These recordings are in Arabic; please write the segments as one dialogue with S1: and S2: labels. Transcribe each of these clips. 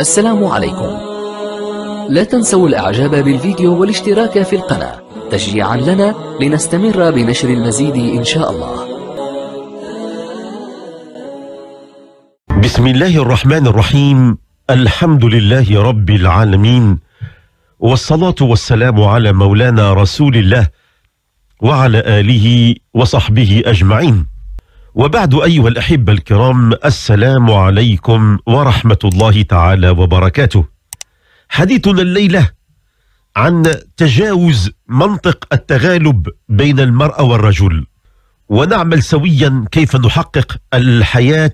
S1: السلام عليكم لا تنسوا الإعجاب بالفيديو والاشتراك في القناة تشجيعا لنا لنستمر بنشر المزيد إن شاء الله بسم الله الرحمن الرحيم الحمد لله رب العالمين والصلاة والسلام على مولانا رسول الله وعلى آله وصحبه أجمعين وبعد أيها الأحبة الكرام السلام عليكم ورحمة الله تعالى وبركاته حديثنا الليلة عن تجاوز منطق التغالب بين المرأة والرجل ونعمل سويا كيف نحقق الحياة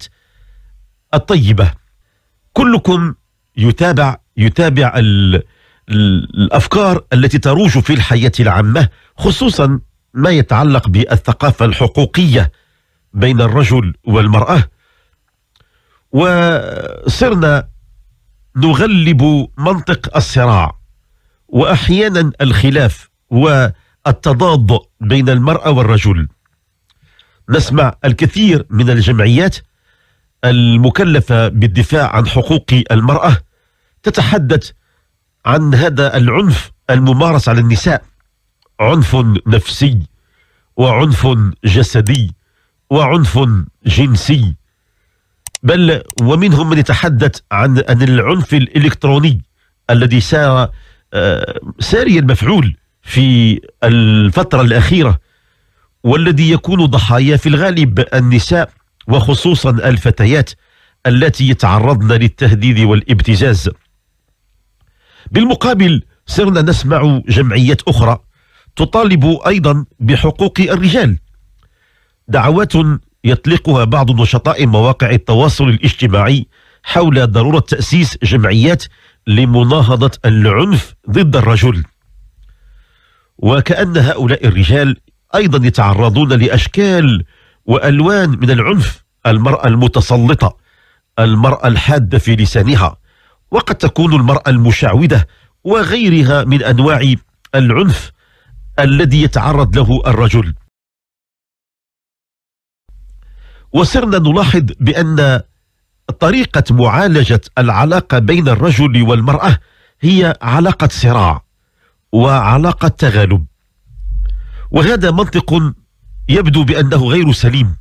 S1: الطيبة كلكم يتابع يتابع الأفكار التي تروج في الحياة العامة خصوصا ما يتعلق بالثقافة الحقوقية بين الرجل والمرأة وصرنا نغلب منطق الصراع وأحيانا الخلاف والتضاد بين المرأة والرجل نسمع الكثير من الجمعيات المكلفة بالدفاع عن حقوق المرأة تتحدث عن هذا العنف الممارس على النساء عنف نفسي وعنف جسدي وعنف جنسي بل ومنهم من يتحدث عن عن العنف الالكتروني الذي سار آه، ساري المفعول في الفتره الاخيره والذي يكون ضحايا في الغالب النساء وخصوصا الفتيات التي يتعرضن للتهديد والابتزاز بالمقابل صرنا نسمع جمعيات اخرى تطالب ايضا بحقوق الرجال دعوات يطلقها بعض نشطاء مواقع التواصل الاجتماعي حول ضرورة تأسيس جمعيات لمناهضة العنف ضد الرجل وكأن هؤلاء الرجال أيضا يتعرضون لأشكال وألوان من العنف المرأة المتسلطة المرأة الحادة في لسانها وقد تكون المرأة المشعوذة وغيرها من أنواع العنف الذي يتعرض له الرجل وصرنا نلاحظ بأن طريقة معالجة العلاقة بين الرجل والمرأة هي علاقة صراع وعلاقة تغالب وهذا منطق يبدو بأنه غير سليم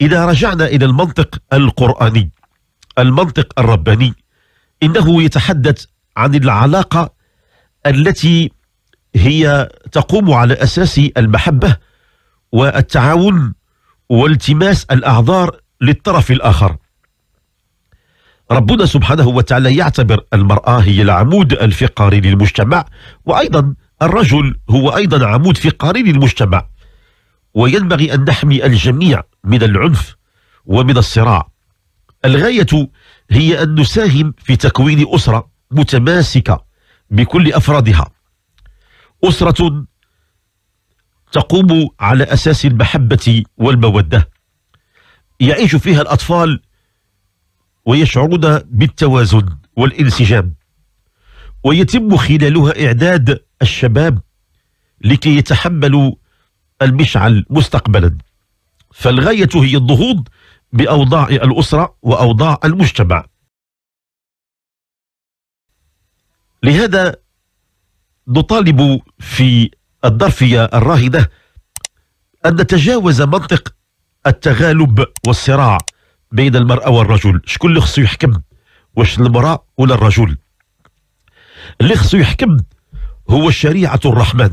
S1: إذا رجعنا إلى المنطق القرآني المنطق الرباني إنه يتحدث عن العلاقة التي هي تقوم على أساس المحبة والتعاون والتماس الأعذار للطرف الآخر ربنا سبحانه وتعالى يعتبر المرأة هي العمود الفقري للمجتمع وأيضا الرجل هو أيضا عمود فقري للمجتمع وينبغي أن نحمي الجميع من العنف ومن الصراع الغاية هي أن نساهم في تكوين أسرة متماسكة بكل أفرادها أسرة تقوم على أساس المحبة والمودة يعيش فيها الأطفال ويشعرون بالتوازن والانسجام ويتم خلالها إعداد الشباب لكي يتحملوا المشعل مستقبلا فالغاية هي النهوض بأوضاع الأسرة وأوضاع المجتمع لهذا نطالب في الظرفية الراهدة أن نتجاوز منطق التغالب والصراع بين المرأة والرجل شكون اللي خصو يحكم واش المرأة ولا الرجل اللي خصو يحكم هو شريعة الرحمن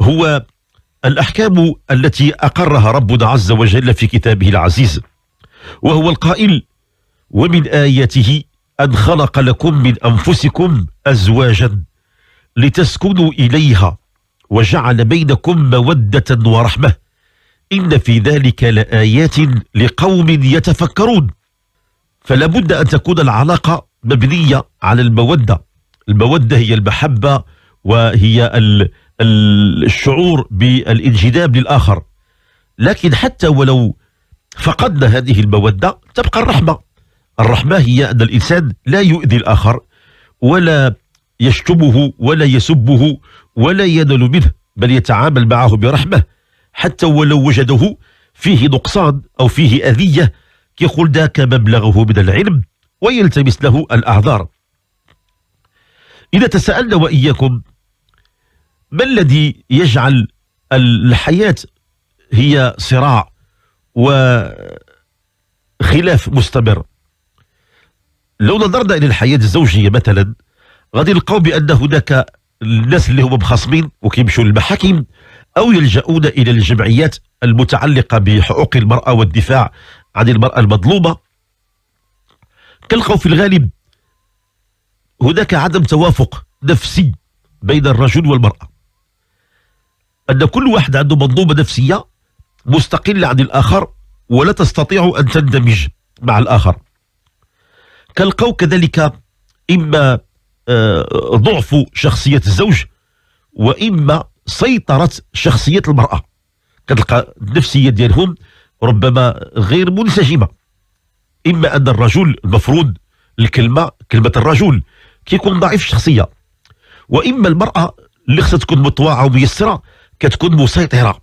S1: هو الأحكام التي أقرها ربنا عز وجل في كتابه العزيز وهو القائل ومن آياته أن خلق لكم من أنفسكم أزواجا لتسكنوا إليها وجعل بينكم مودة ورحمة إن في ذلك لآيات لقوم يتفكرون فلابد أن تكون العلاقة مبنية على المودة المودة هي المحبة وهي الشعور بالانجذاب للآخر لكن حتى ولو فقدنا هذه المودة تبقى الرحمة الرحمة هي أن الإنسان لا يؤذي الآخر ولا يشتمه ولا يسبه ولا يدل منه بل يتعامل معه برحمة حتى ولو وجده فيه نقصان أو فيه أذية كيقول ذاك مبلغه من العلم ويلتمس له الأعذار إذا تساءلنا وإياكم ما الذي يجعل الحياة هي صراع وخلاف مستمر لو نظرنا إلى الحياة الزوجية مثلا غادي نلقاو بأن هناك الناس اللي هما مخاصمين وكيمشوا للمحاكم او يلجؤون الى الجمعيات المتعلقه بحقوق المراه والدفاع عن المراه المظلومه تلقوا في الغالب هناك عدم توافق نفسي بين الرجل والمراه ان كل واحد عنده منظومه نفسيه مستقله عن الاخر ولا تستطيع ان تندمج مع الاخر تلقوا كذلك اما آه، ضعف شخصية الزوج وإما سيطرة شخصية المرأة كتلقى النفسية ديالهم ربما غير منسجمة إما أن الرجل المفروض الكلمة كلمة الرجل كيكون ضعيف الشخصية وإما المرأة اللي خصها تكون متواعة وميسرة كتكون مسيطرة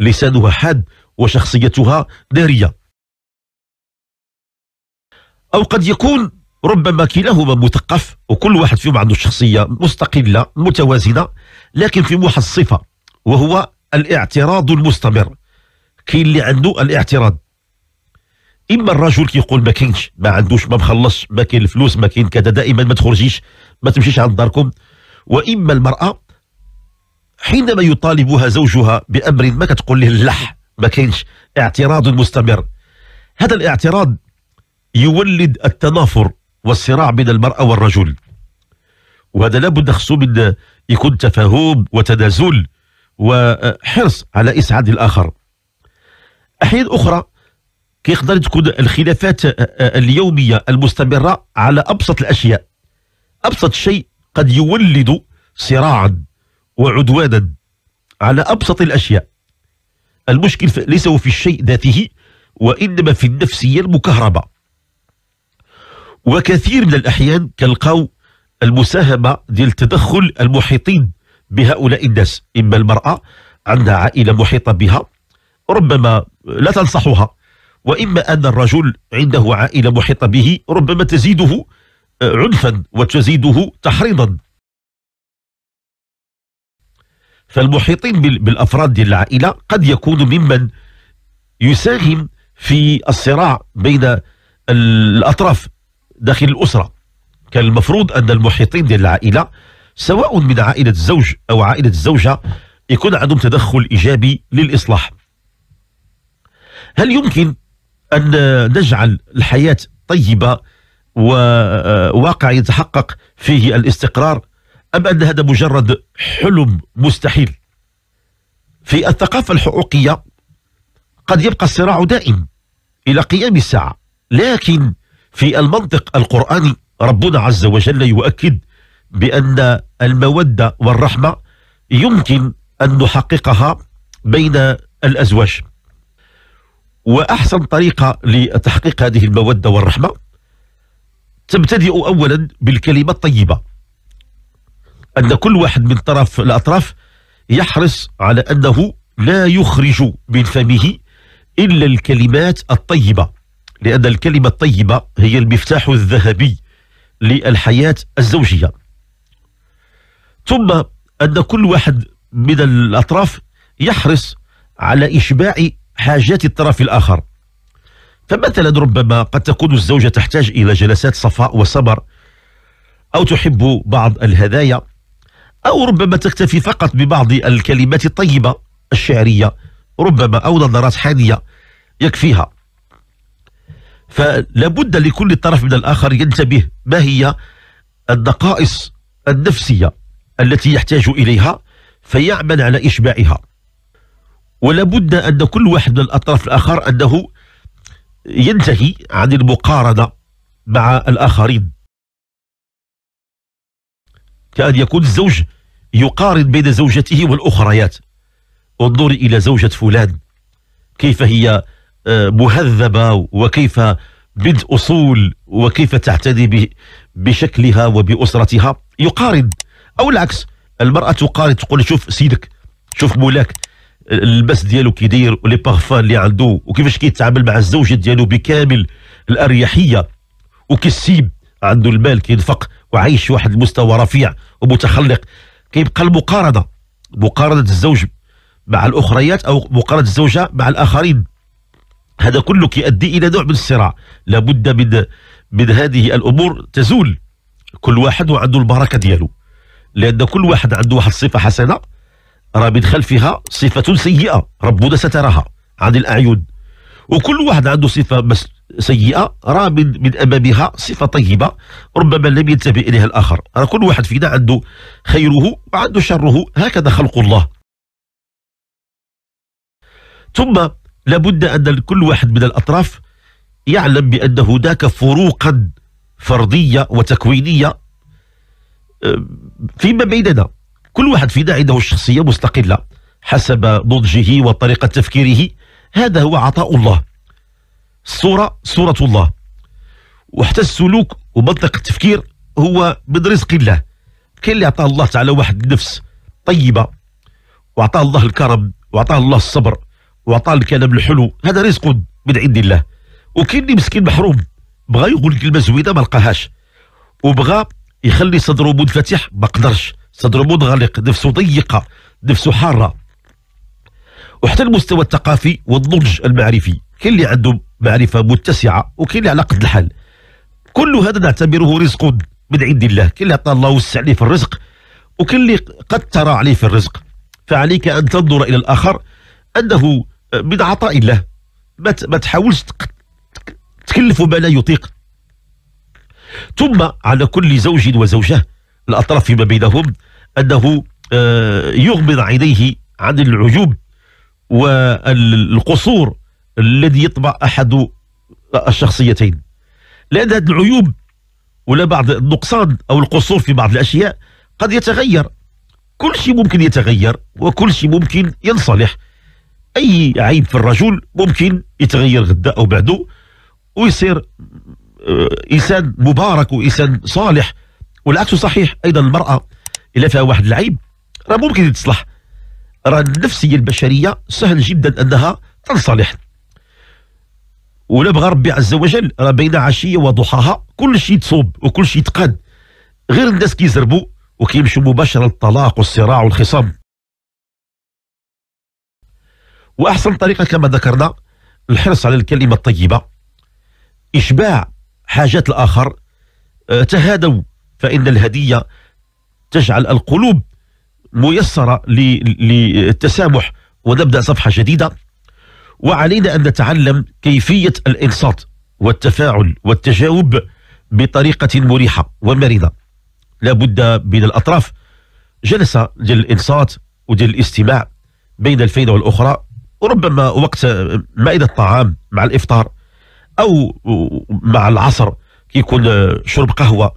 S1: لسانها حاد وشخصيتها نارية أو قد يكون ربما كلاهما مثقف وكل واحد فيهم عنده شخصية مستقلة متوازنة لكن في واحد الصفة وهو الاعتراض المستمر كاين اللي عنده الاعتراض اما الرجل كيقول ما كاينش ما عندوش ما مخلصش ما كاين الفلوس ما كاين كذا دائما ما تخرجيش ما تمشيش عند داركم واما المراه حينما يطالبها زوجها بامر ما كتقول له اللح ما كاينش اعتراض مستمر هذا الاعتراض يولد التنافر والصراع بين المرأة والرجل وهذا لابد خصو من يكون تفاهم وتنازل وحرص على إسعاد الآخر أحيان أخرى كيقدر تكون الخلافات اليومية المستمرة على أبسط الأشياء أبسط شيء قد يولد صراعا وعدوانا على أبسط الأشياء المشكل ليس في الشيء ذاته وإنما في النفسية المكهربة وكثير من الأحيان كنلقاو المساهمة ديال تدخل المحيطين بهؤلاء الناس إما المرأة عندها عائلة محيطة بها ربما لا تنصحها وإما أن الرجل عنده عائلة محيطة به ربما تزيده آه، عنفا وتزيده تحريضا فالمحيطين بالأفراد ديال العائلة قد يكون ممن يساهم في الصراع بين الأطراف داخل الأسرة كان المفروض أن المحيطين ديال العائلة سواء من عائلة الزوج أو عائلة الزوجة يكون عندهم تدخل إيجابي للإصلاح هل يمكن أن نجعل الحياة طيبة وواقع يتحقق فيه الاستقرار أم أن هذا مجرد حلم مستحيل في الثقافة الحقوقية قد يبقى الصراع دائم إلى قيام الساعة لكن في المنطق القرآني ربنا عز وجل يؤكد بأن المودة والرحمة يمكن أن نحققها بين الأزواج وأحسن طريقة لتحقيق هذه المودة والرحمة تبتدئ أولا بالكلمة الطيبة أن كل واحد من طرف الأطراف يحرص على أنه لا يخرج من فمه إلا الكلمات الطيبة لأن الكلمة الطيبة هي المفتاح الذهبي للحياة الزوجية ثم أن كل واحد من الأطراف يحرص على إشباع حاجات الطرف الآخر فمثلا ربما قد تكون الزوجة تحتاج إلى جلسات صفاء وصبر أو تحب بعض الهدايا أو ربما تكتفي فقط ببعض الكلمات الطيبة الشعرية ربما أو نظرات حانية يكفيها فلا بد لكل طرف من الآخر ينتبه ما هي النقائص النفسية التي يحتاج إليها فيعمل على إشباعها ولا بد أن كل واحد من الأطراف الآخر أنه ينتهي عن المقارنة مع الآخرين كأن يكون الزوج يقارن بين زوجته والأخريات انظري إلى زوجة فلان كيف هي مهذبة وكيف بدء اصول وكيف تعتدي بشكلها وبأسرتها يقارد أو العكس المرأة تقارد تقول شوف سيدك شوف مولاك اللبس ديالو كيدير ولي بارفان اللي عنده وكيفاش كيتعامل مع الزوجة ديالو بكامل الأريحية وكيسيب عنده المال كينفق وعايش واحد المستوى رفيع ومتخلق كيبقى المقارنه مقارنه الزوج مع الأخريات أو مقارنه الزوجة مع الآخرين هذا كله يؤدي إلى نوع من الصراع لابد من من هذه الأمور تزول كل واحد وعنده البركة ديالو لأن كل واحد عنده واحد الصفة حسنة راه من خلفها صفة سيئة ربنا سترها عن الأعين وكل واحد عنده صفة سيئة راه من, من أمامها صفة طيبة ربما لم ينتبه إليها الآخر راه كل واحد فينا عنده خيره وعنده شره هكذا خلق الله ثم لابد أن كل واحد من الأطراف يعلم بأن هناك فروقا فردية وتكوينية فيما بيننا كل واحد فينا عنده شخصية مستقلة حسب نضجه وطريقة تفكيره هذا هو عطاء الله الصورة صورة الله وحتى السلوك ومنطق التفكير هو من رزق الله كاين اللي عطاه الله تعالى واحد النفس طيبة وأعطاه الله الكرم وأعطاه الله الصبر وعطاه الكلام الحلو هذا رزق من عند الله وكاين اللي مسكين محروم بغى يقول كلمه زويده ما لقاهاش وبغى يخلي صدره منفتح ما قدرش صدره منغلق نفسه ضيقه نفسه حاره وحتى المستوى الثقافي والنضج المعرفي كاين اللي عنده معرفه متسعه وكاين اللي على قد الحال كل هذا نعتبره رزق من عند الله كاين اللي عطاه الله وسع عليه في الرزق وكاين اللي قد ترى عليه في الرزق فعليك ان تنظر الى الاخر انه بيد عطاء الله ما تحاولش تكلف ما لا يطيق ثم على كل زوج وزوجة الأطراف فيما بينهم أنه آه، يغمض عينيه عن العيوب والقصور الذي يطبع أحد آه، الشخصيتين لأن هذه العيوب ولا بعض النقصان أو القصور في بعض الأشياء قد يتغير كل شيء ممكن يتغير وكل شيء ممكن ينصلح اي عيب في الرجل ممكن يتغير غدا او بعده ويصير آه، انسان مبارك وانسان صالح والعكس صحيح ايضا المراه الا فيها واحد العيب راه ممكن تصلح راه النفسيه البشريه سهل جدا انها تنصلح ولا بغى ربي عز وجل راه بين عشيه وضحاها كل شيء تصوب وكل شيء تقاد غير الناس كيزربوا وكيمشوا مباشره للطلاق والصراع والخصام واحسن طريقه كما ذكرنا الحرص على الكلمه الطيبه اشباع حاجات الاخر آه، تهادوا فان الهديه تجعل القلوب ميسره للتسامح ونبدا صفحه جديده وعلينا ان نتعلم كيفيه الانصات والتفاعل والتجاوب بطريقه مريحه ومرنه لابد بين الاطراف جلسه ديال الانصات وديال الاستماع بين الفينه والاخرى ربما وقت مائدة الطعام مع الإفطار أو مع العصر يكون شرب قهوة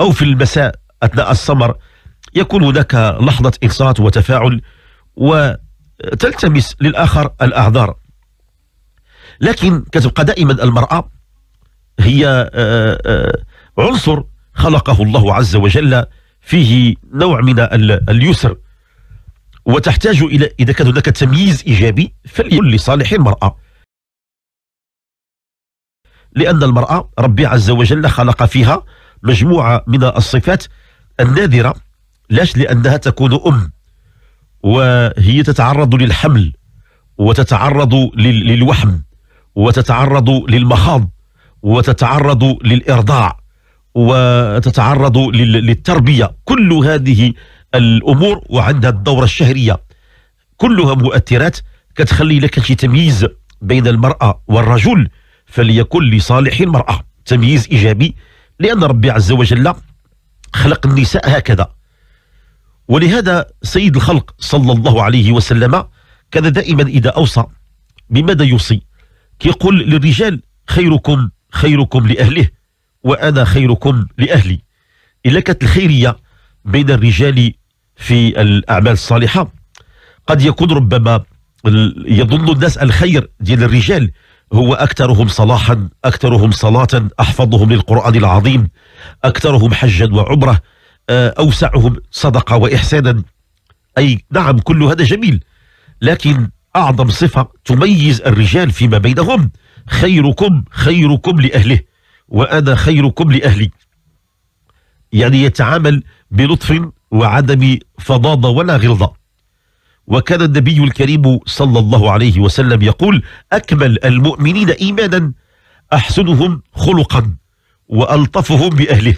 S1: أو في المساء أثناء السمر يكون هناك لحظة إنصات وتفاعل وتلتمس للآخر الأعذار لكن كتبقى دائما المرأة هي آه، آه، عنصر خلقه الله عز وجل فيه نوع من اليسر وتحتاج إلى إذا كان هناك تمييز إيجابي فليكن لصالح المرأة لأن المرأة ربي عز وجل خلق فيها مجموعة من الصفات النادرة لاش لأنها تكون أم وهي تتعرض للحمل وتتعرض للوحم وتتعرض للمخاض وتتعرض للإرضاع وتتعرض للتربية كل هذه الامور وعندها الدوره الشهريه كلها مؤثرات كتخلي لك شي تمييز بين المراه والرجل فليكن لصالح المراه تمييز ايجابي لان ربي عز وجل خلق النساء هكذا ولهذا سيد الخلق صلى الله عليه وسلم كان دائما اذا اوصى بماذا يوصي كيقول للرجال خيركم خيركم لاهله وانا خيركم لاهلي الا كانت الخيريه بين الرجال في الأعمال الصالحة قد يكون ربما يظن الناس الخير ديال الرجال هو أكثرهم صلاحا أكثرهم صلاة أحفظهم للقرآن العظيم أكثرهم حجا وعمرة آه، أوسعهم صدقة وإحسانا أي نعم كل هذا جميل لكن أعظم صفة تميز الرجال فيما بينهم خيركم خيركم لأهله وأنا خيركم لأهلي يعني يتعامل بلطف وعدم فضاضة ولا غلظة وكان النبي الكريم صلى الله عليه وسلم يقول أكمل المؤمنين إيمانا أحسنهم خلقا وألطفهم بأهله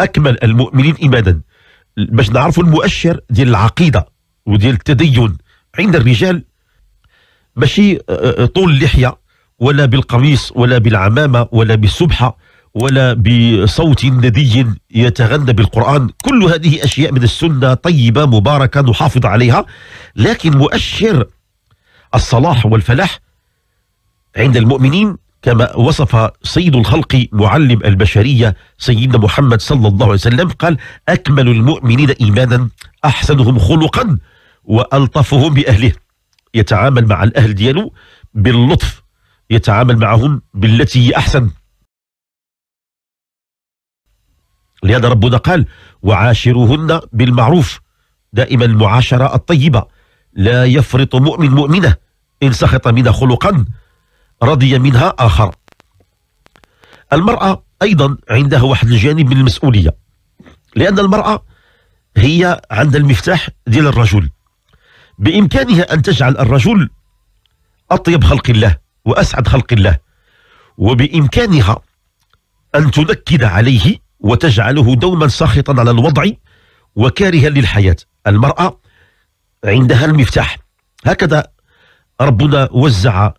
S1: أكمل المؤمنين إيمانا باش نعرفوا المؤشر ديال العقيدة وديال التدين عند الرجال ماشي آه، آه، طول اللحية ولا بالقميص ولا بالعمامة ولا بالسبحة ولا بصوت ندي يتغنى بالقرآن كل هذه أشياء من السنة طيبة مباركة نحافظ عليها لكن مؤشر الصلاح والفلاح عند المؤمنين كما وصف سيد الخلق معلم البشرية سيدنا محمد صلى الله عليه وسلم قال أكمل المؤمنين إيمانا أحسنهم خلقا وألطفهم بأهله يتعامل مع الأهل دياله باللطف يتعامل معهم بالتي أحسن لهذا ربنا قال وعاشروهن بالمعروف دائما المعاشرة الطيبة لا يفرط مؤمن مؤمنة إن سخط منها خلقا رضي منها آخر المرأة أيضا عندها واحد الجانب من المسؤولية لأن المرأة هي عند المفتاح ديال الرجل بإمكانها أن تجعل الرجل أطيب خلق الله وأسعد خلق الله وبإمكانها أن تنكد عليه وتجعله دوما ساخطا على الوضع وكارها للحياة المرأة عندها المفتاح هكذا ربنا وزع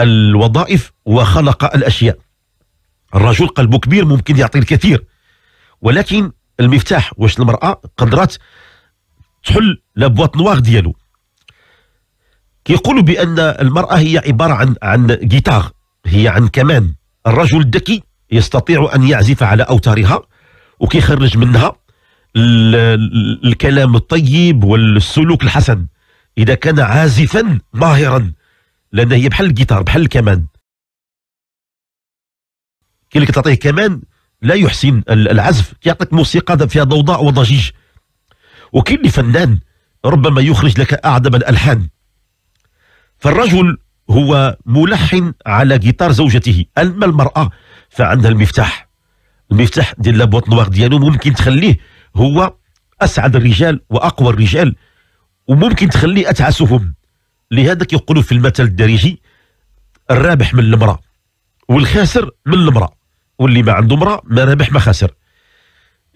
S1: الوظائف وخلق الأشياء الرجل قلبه كبير ممكن يعطي الكثير ولكن المفتاح واش المرأة قدرات تحل لبوات نواغ ديالو كيقولوا بأن المرأة هي عبارة عن عن جيتار هي عن كمان الرجل الذكي يستطيع أن يعزف على أوتارها وكيخرج منها الكلام الطيب والسلوك الحسن اذا كان عازفا ماهرا لان هي بحال الجيتار بحال الكمان كي اللي كتعطيه كمان لا يحسن العزف كيعطيك موسيقى فيها ضوضاء وضجيج وكاين اللي فنان ربما يخرج لك اعدم الالحان فالرجل هو ملحن على جيتار زوجته اما المراه فعندها المفتاح المفتاح ديال لابوات نوار ديالو ممكن تخليه هو اسعد الرجال واقوى الرجال وممكن تخليه اتعسهم لهذا كيقولوا في المثل الدارجي الرابح من المراه والخاسر من المراه واللي ما عنده مراه ما رابح ما خاسر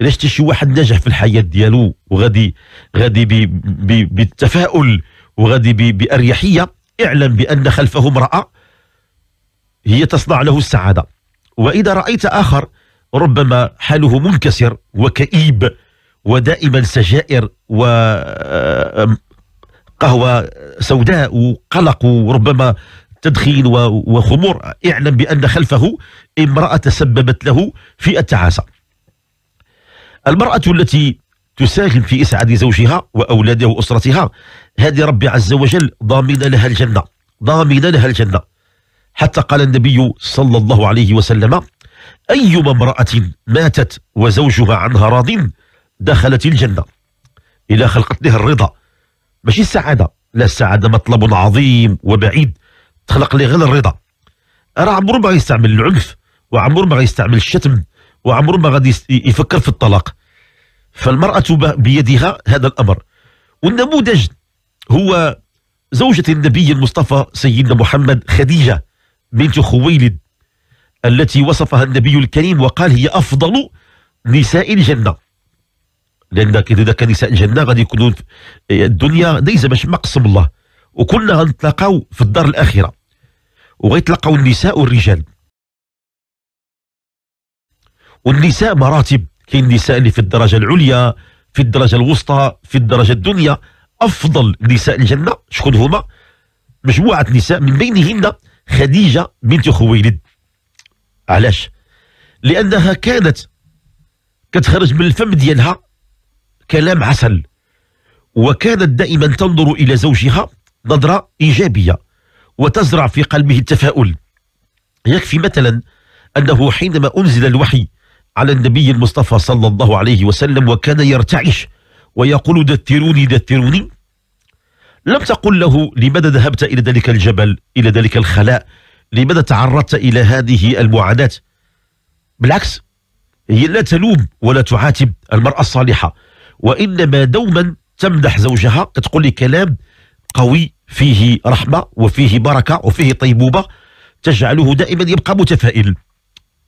S1: الا شتي شي واحد ناجح في الحياه ديالو وغادي غادي بي بي بالتفاؤل وغادي بي باريحيه اعلم بان خلفه امراه هي تصنع له السعاده واذا رايت اخر ربما حاله منكسر وكئيب ودائما سجائر وقهوة سوداء وقلق وربما تدخين وخمور اعلم بأن خلفه امرأة تسببت له في التعاسة المرأة التي تساهم في إسعاد زوجها وأولادها وأسرتها هذه ربي عز وجل ضامن لها الجنة ضامن لها الجنة حتى قال النبي صلى الله عليه وسلم أيما امرأة ماتت وزوجها عنها راض دخلت الجنة إلى خلقت له الرضا ماشي السعادة لا السعادة مطلب عظيم وبعيد تخلق لي غير الرضا راه عمره ما يستعمل العنف وعمره ما يستعمل الشتم وعمره ما غادي يفكر في الطلاق فالمرأة بيدها هذا الأمر والنموذج هو زوجة النبي المصطفى سيدنا محمد خديجة بنت خويلد التي وصفها النبي الكريم وقال هي أفضل نساء الجنة لأن إذا كان نساء الجنة غادي يكونوا إيه، الدنيا دايزة باش مقسم الله وكلنا غنتلاقاو في الدار الآخرة وغيتلاقاو النساء والرجال والنساء مراتب كاين النساء اللي في الدرجة العليا في الدرجة الوسطى في الدرجة الدنيا أفضل نساء الجنة شكون هما مجموعة نساء من بينهن خديجة بنت خويلد علاش لانها كانت كتخرج من الفم ديالها كلام عسل وكانت دائما تنظر الى زوجها نظره ايجابيه وتزرع في قلبه التفاؤل يكفي مثلا انه حينما انزل الوحي على النبي المصطفى صلى الله عليه وسلم وكان يرتعش ويقول دثروني دثروني لم تقل له لماذا ذهبت الى ذلك الجبل الى ذلك الخلاء لماذا تعرضت إلى هذه المعاناة بالعكس هي لا تلوم ولا تعاتب المرأة الصالحة وإنما دوما تمدح زوجها كتقول لي كلام قوي فيه رحمة وفيه بركة وفيه طيبوبة تجعله دائما يبقى متفائل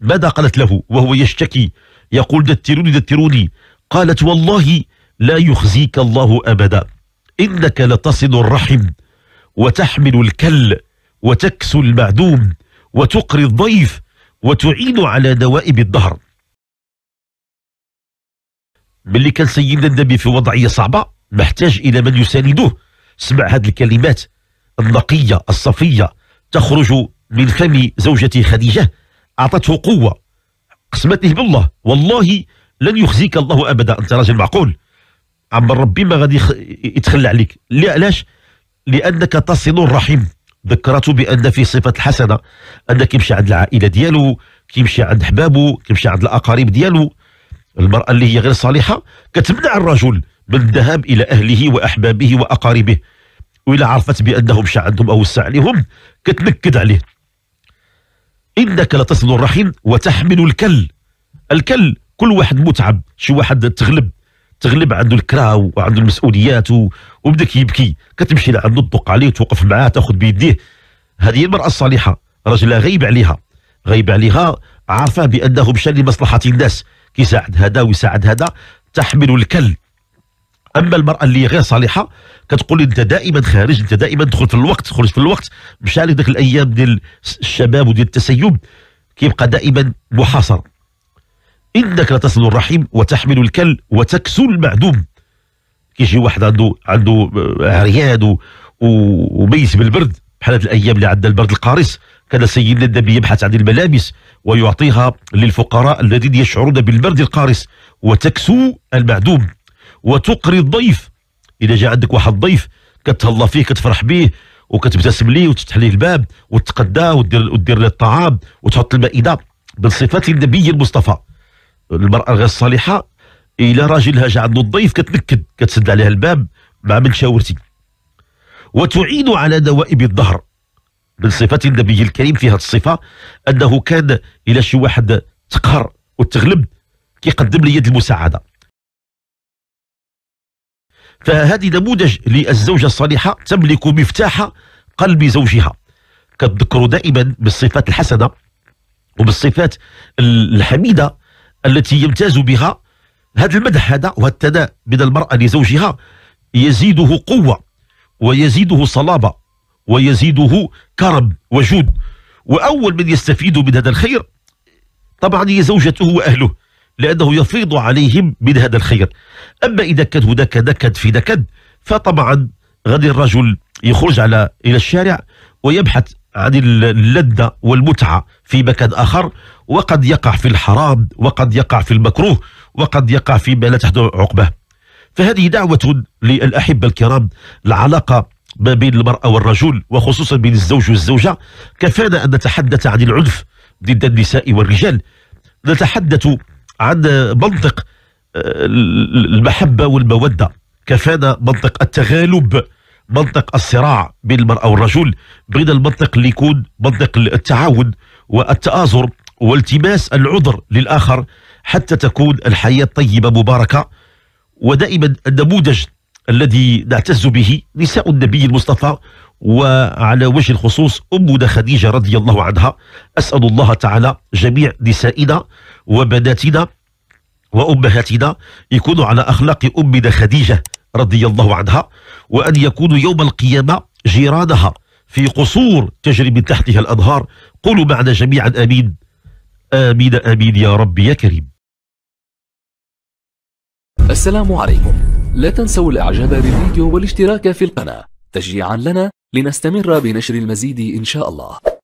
S1: ماذا قالت له وهو يشتكي يقول دتروني دتروني قالت والله لا يخزيك الله أبدا إنك لتصل الرحم وتحمل الكل وتكسو المعدوم وتقري الضيف وتعين على دوائب الدهر ملي كان سيدنا النبي في وضعية صعبة محتاج إلى من يسانده سمع هذه الكلمات النقية الصفية تخرج من فم زوجة خديجة أعطته قوة قسمته بالله والله لن يخزيك الله أبدا أنت راجل معقول عم ربي ما غادي يتخلى عليك علاش لأنك تصل الرحم ذكرته بان في صفه الحسنه ان كيمشي عند العائله ديالو كيمشي عند حبابه كيمشي عند الاقارب ديالو المراه اللي هي غير صالحه كتمنع الرجل من الذهاب الى اهله واحبابه واقاربه وإلى عرفت بأنه مشى عندهم أو وسع عليهم كتنكد عليه إنك لتصل الرحم وتحمل الكل الكل كل واحد متعب شي واحد تغلب تغلب عنده الكراه وعنده المسؤوليات وبدا كيبكي كتمشي لعنده تدق عليه وتوقف معاه تاخذ بيديه هذه المراه الصالحه رجلها غايب عليها غايب عليها عارفه بانه مشى لمصلحه الناس كيساعد هذا ويساعد هذا تحمل الكل اما المراه اللي غير صالحه كتقول انت دائما خارج انت دائما تدخل في الوقت خرج في الوقت مشى لك الايام ديال الشباب وديال التسيب كيبقى دائما محاصر انك لتصل الرحيم وتحمل الكل وتكسو المعدوم كيجي واحد عنده عنده آه، عريان وميت بالبرد بحال هذه الايام اللي عندنا البرد القارس كان سيدنا النبي يبحث عن الملابس ويعطيها للفقراء الذين يشعرون بالبرد القارس وتكسو المعدوم وتقري الضيف اذا جاء عندك واحد الضيف كتهلا فيه كتفرح به وكتبتسم ليه وتفتح ليه الباب وتتقداه ودير ودير له الطعام وتحط المائده من صفات النبي المصطفى المراه الغير صالحه الى راجلها جا عنده الضيف كتنكد كتسد عليها الباب مع من شاورتي وتعين على دوائب الظهر من صفات النبي الكريم في هذه الصفه انه كان الى شي واحد تقهر وتغلب كيقدم لي يد المساعده فهذه نموذج للزوجه الصالحه تملك مفتاح قلب زوجها كتذكر دائما بالصفات الحسنه وبالصفات الحميده التي يمتاز بها هذا المدح هذا والتداء من المرأة لزوجها يزيده قوة ويزيده صلابة ويزيده كرم وجود وأول من يستفيد من هذا الخير طبعا هي زوجته وأهله لأنه يفيض عليهم من هذا الخير أما إذا كان هناك نكد في نكد فطبعا غادي الرجل يخرج على إلى الشارع ويبحث هذه اللذة والمتعة في مكان آخر وقد يقع في الحرام وقد يقع في المكروه وقد يقع فيما لا تحدث عقبه فهذه دعوة للأحبة الكرام العلاقة ما بين المرأة والرجل وخصوصا بين الزوج والزوجة كفانا أن نتحدث عن العنف ضد النساء والرجال نتحدث عن منطق آه، المحبة والمودة كفانا منطق التغالب منطق الصراع بين المرأة والرجل بين المنطق اللي يكون منطق التعاون والتآزر والتماس العذر للآخر حتى تكون الحياة طيبة مباركة ودائما النموذج الذي نعتز به نساء النبي المصطفى وعلى وجه الخصوص أمنا خديجة رضي الله عنها أسأل الله تعالى جميع نسائنا وبناتنا وأمهاتنا يكونوا على أخلاق أمنا خديجة رضي الله عنها وأن يكونوا يوم القيامة جيرانها في قصور تجري من تحتها الأنهار قولوا معنا جميعا آمين آمين آمين يا رب يا كريم السلام عليكم لا تنسوا الإعجاب بالفيديو والاشتراك في القناة تشجيعا لنا لنستمر بنشر المزيد إن شاء الله